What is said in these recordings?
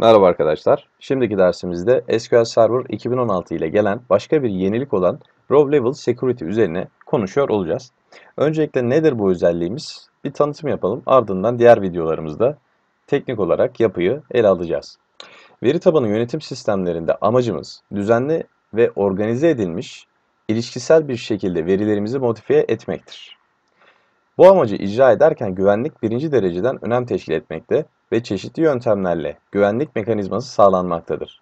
Merhaba arkadaşlar. Şimdiki dersimizde SQL Server 2016 ile gelen başka bir yenilik olan Row Level Security üzerine konuşuyor olacağız. Öncelikle nedir bu özelliğimiz? Bir tanıtım yapalım. Ardından diğer videolarımızda teknik olarak yapıyı ele alacağız. Veri tabanı yönetim sistemlerinde amacımız düzenli ve organize edilmiş ilişkisel bir şekilde verilerimizi modifiye etmektir. Bu amacı icra ederken güvenlik birinci dereceden önem teşkil etmekte ve çeşitli yöntemlerle güvenlik mekanizması sağlanmaktadır.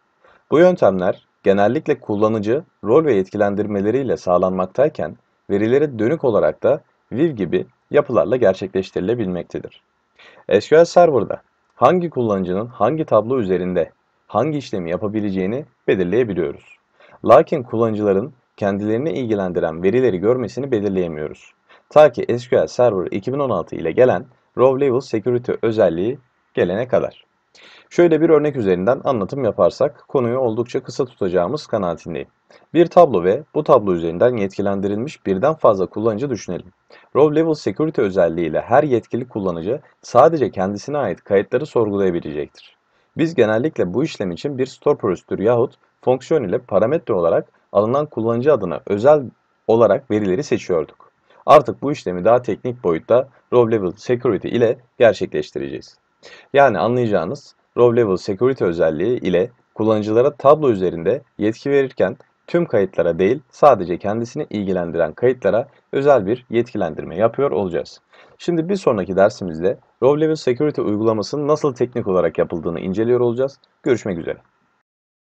Bu yöntemler genellikle kullanıcı rol ve yetkilendirmeleriyle sağlanmaktayken verilere dönük olarak da Viv gibi yapılarla gerçekleştirilebilmektedir. SQL Server'da hangi kullanıcının hangi tablo üzerinde hangi işlemi yapabileceğini belirleyebiliyoruz. Lakin kullanıcıların kendilerini ilgilendiren verileri görmesini belirleyemiyoruz. Ta ki SQL Server 2016 ile gelen Row Level Security özelliği gelene kadar. Şöyle bir örnek üzerinden anlatım yaparsak konuyu oldukça kısa tutacağımız kanaatindeyim. Bir tablo ve bu tablo üzerinden yetkilendirilmiş birden fazla kullanıcı düşünelim. Row Level Security özelliği ile her yetkili kullanıcı sadece kendisine ait kayıtları sorgulayabilecektir. Biz genellikle bu işlem için bir store prosedürü yahut fonksiyon ile parametre olarak alınan kullanıcı adına özel olarak verileri seçiyorduk. Artık bu işlemi daha teknik boyutta row level security ile gerçekleştireceğiz. Yani anlayacağınız row level security özelliği ile kullanıcılara tablo üzerinde yetki verirken tüm kayıtlara değil sadece kendisini ilgilendiren kayıtlara özel bir yetkilendirme yapıyor olacağız. Şimdi bir sonraki dersimizde Row Level Security uygulamasının nasıl teknik olarak yapıldığını inceliyor olacağız. Görüşmek üzere.